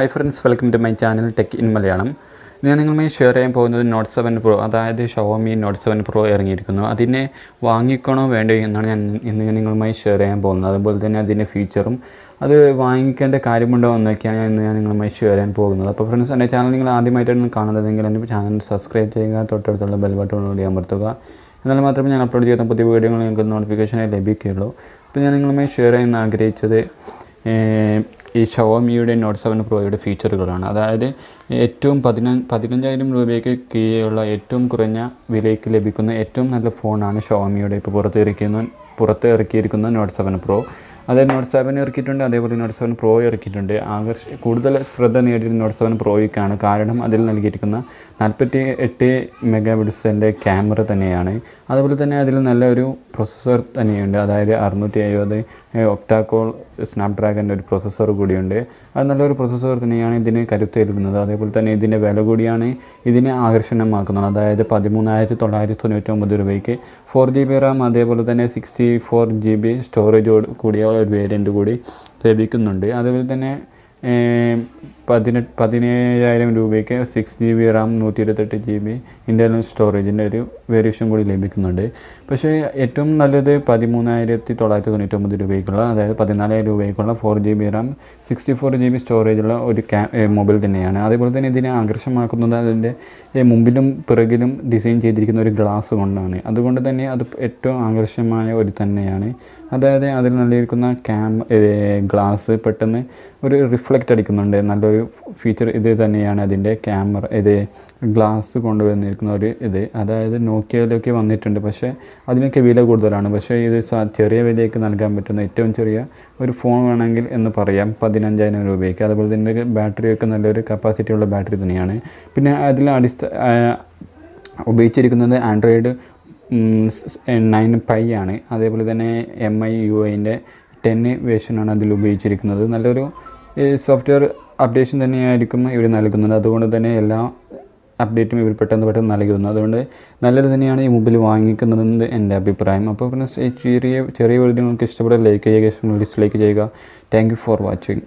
high friends welcome to my channel tech in Malayalam ഞാൻ നിങ്ങളുമായി share ചെയ്യാൻ പോകുന്നത് നോട്ട് സെവൻ പ്രോ അതായത് ഷവോമി നോട്ട് സെവൻ പ്രോ ഇറങ്ങിയിരിക്കുന്നു അതിനെ വാങ്ങിക്കണോ വേണ്ടോ എന്നാണ് ഞാൻ ഇന്ന് ഞാൻ നിങ്ങളുമായി ഷെയർ ചെയ്യാൻ പോകുന്നത് അതുപോലെ തന്നെ അതിൻ്റെ ഫീച്ചറും അത് വാങ്ങിക്കേണ്ട കാര്യമുണ്ടോ എന്നൊക്കെയാണ് ഞാൻ ഇന്ന് ഞാൻ നിങ്ങളുമായി ഷെയർ ചെയ്യാൻ പോകുന്നത് അപ്പോൾ ഫ്രണ്ട്സ് എൻ്റെ ചാനൽ നിങ്ങൾ ആദ്യമായിട്ടാണ് കാണുന്നതെങ്കിൽ എൻ്റെ ചാനൽ സബ്സ്ക്രൈബ് ചെയ്യുക തൊട്ടടുത്തുള്ള ബെൽ കൂടി അമർത്തുക എന്നാൽ മാത്രമേ ഞാൻ അപ്ലോഡ് ചെയ്യുന്ന പുതിയ വീഡിയോകൾ നിങ്ങൾക്ക് നോട്ടിഫിക്കേഷനായി ലഭിക്കുകയുള്ളൂ അപ്പോൾ ഞാൻ നിങ്ങളുമായി ഷെയർ ചെയ്യാൻ ആഗ്രഹിച്ചത് ഈ ഷവോമിയുടെ നോട്ട് സെവൻ പ്രോയുടെ ഫീച്ചറുകളാണ് അതായത് ഏറ്റവും പതിനഞ്ച് പതിനഞ്ചായിരം രൂപയ്ക്ക് കീഴെയുള്ള ഏറ്റവും കുറഞ്ഞ വിലയ്ക്ക് ലഭിക്കുന്ന ഏറ്റവും നല്ല ഫോണാണ് ഷവോമിയുടെ ഇപ്പോൾ പുറത്തിറക്കുന്ന പുറത്ത് ഇറക്കിയിരിക്കുന്ന നോട്ട് സെവൻ പ്രോ അതായത് നോട്ട് സെവൻ ഇറക്കിയിട്ടുണ്ട് അതേപോലെ നോട്ട് സെവൻ പ്രോ ഇറക്കിയിട്ടുണ്ട് ആകർഷ കൂടുതൽ ശ്രദ്ധ നേടിയ നോട്ട് സെവൻ പ്രോയ്ക്കാണ് കാരണം അതിൽ നൽകിയിരിക്കുന്ന നാൽപ്പത്തി എട്ട് മെഗാ പിക്സലിൻ്റെ ക്യാമറ തന്നെയാണ് അതുപോലെ തന്നെ അതിൽ നല്ലൊരു പ്രൊസസ്സർ തന്നെയുണ്ട് അതായത് അറുന്നൂറ്റി എഴുപത് ഒക്ടാക്കോൾ സ്നാപ്ഡ്രാഗൻ്റെ ഒരു പ്രോസസ്സർ കൂടിയുണ്ട് അത് നല്ലൊരു പ്രോസസ്സർ തന്നെയാണ് ഇതിന് കരുത്തേൽക്കുന്നത് അതേപോലെ തന്നെ ഇതിൻ്റെ വില കൂടിയാണ് ഇതിനെ ആകർഷണമാക്കുന്നത് അതായത് പതിമൂന്നായിരത്തി തൊള്ളായിരത്തി തൊണ്ണൂറ്റൊമ്പത് രൂപയ്ക്ക് ഫോർ ജി ബി റാം അതേപോലെ തന്നെ സിക്സ്റ്റി ഫോർ ജി ബി സ്റ്റോറേജോട് കൂടിയ ഒരു വേരിയൻ്റ് കൂടി ലഭിക്കുന്നുണ്ട് അതേപോലെ തന്നെ പതിനെട്ട് പതിനേഴായിരം രൂപയ്ക്ക് സിക്സ് ജി ബി റാം നൂറ്റി ഇരുപത്തെട്ട് ജി ബി ഇൻ്റർനൽ സ്റ്റോറേജിൻ്റെ ഒരു വേരിയേഷൻ കൂടി ലഭിക്കുന്നുണ്ട് പക്ഷേ ഏറ്റവും നല്ലത് പതിമൂന്നായിരത്തി തൊള്ളായിരത്തി ഒമ്പത് രൂപയ്ക്കുള്ള അതായത് പതിനാലായിരം രൂപയ്ക്കുള്ള four G B RAM sixty four G B സ്റ്റോറേജുള്ള ഒരു ക്യാ മൊബൈൽ തന്നെയാണ് അതേപോലെ തന്നെ ഇതിനെ ആകർഷമാക്കുന്നത് അതിൻ്റെ മുമ്പിലും പിറകിലും ഡിസൈൻ ചെയ്തിരിക്കുന്ന ഒരു ഗ്ലാസ് കൊണ്ടാണ് അതുകൊണ്ട് തന്നെ അത് ഏറ്റവും ആകർഷമായ ഒരു തന്നെയാണ് അതായത് അതിൽ നൽകിയിരിക്കുന്ന ക്യാം ഗ്ലാസ് പെട്ടെന്ന് ഒരു റിഫ്ലക്റ്റ് അടിക്കുന്നുണ്ട് നല്ലൊരു ഒരു ഫീച്ചർ ഇത് തന്നെയാണ് അതിൻ്റെ ക്യാമറ ഇത് ഗ്ലാസ് കൊണ്ടുവന്നിരിക്കുന്ന ഒരു ഇത് അതായത് നോക്കിയതിലൊക്കെ വന്നിട്ടുണ്ട് പക്ഷേ അതിനൊക്കെ വില കൂടുതലാണ് പക്ഷേ ഇത് ചെറിയ വിലയ്ക്ക് നൽകാൻ പറ്റുന്ന ഏറ്റവും ചെറിയ ഒരു ഫോൺ വേണമെങ്കിൽ എന്ന് പറയാം പതിനഞ്ചായിരം രൂപയ്ക്ക് അതുപോലെ തന്നെ ബാറ്ററിയൊക്കെ നല്ലൊരു കപ്പാസിറ്റിയുള്ള ബാറ്ററി തന്നെയാണ് പിന്നെ അതിൽ അടിസ്ഥ ഉപയോഗിച്ചിരിക്കുന്നത് ആൻഡ്രോയിഡ് നയൻ പൈ ആണ് അതേപോലെ തന്നെ എം ഐ യു ഐൻ്റെ ടെൻ വേഷനാണ് അതിൽ ഉപയോഗിച്ചിരിക്കുന്നത് നല്ലൊരു സോഫ്റ്റ്വെയർ അപ്ഡേഷൻ തന്നെയായിരിക്കും ഇവർ നൽകുന്നത് അതുകൊണ്ട് തന്നെ എല്ലാ അപ്ഡേറ്റും ഇവർ പെട്ടെന്ന് പെട്ടെന്ന് നൽകുന്നു അതുകൊണ്ട് നല്ലത് തന്നെയാണ് ഈ മൊബൈൽ വാങ്ങിക്കുന്നതെന്ന് എൻ്റെ അഭിപ്രായം അപ്പോൾ പിന്നെ ചെറിയ ചെറിയ വീഡിയോ നിങ്ങൾക്ക് ഇഷ്ടപ്പെട്ട ലൈക്ക് ചെയ്യുക ഡിസ്ലൈക്ക് ചെയ്യുക താങ്ക് ഫോർ വാച്ചിങ്